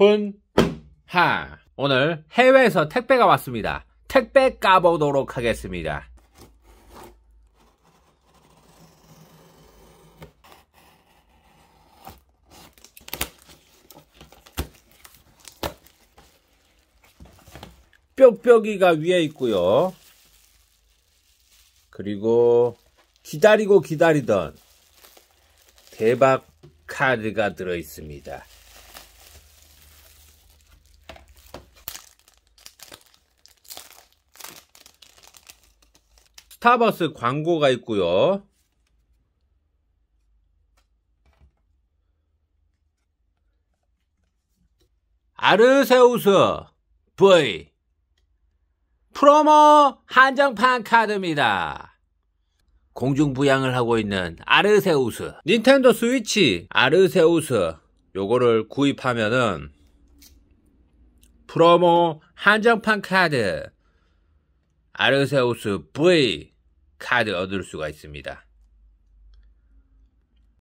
혼하 오늘 해외에서 택배가 왔습니다. 택배 까보도록 하겠습니다. 뼈뼈기가 위에 있고요. 그리고 기다리고 기다리던 대박 카드가 들어있습니다. 스타벅스 광고가 있고요. 아르세우스 V 프로모 한정판 카드입니다. 공중부양을 하고 있는 아르세우스 닌텐도 스위치 아르세우스 요거를 구입하면은 프로모 한정판 카드 아르세우스 V 카드 얻을 수가 있습니다.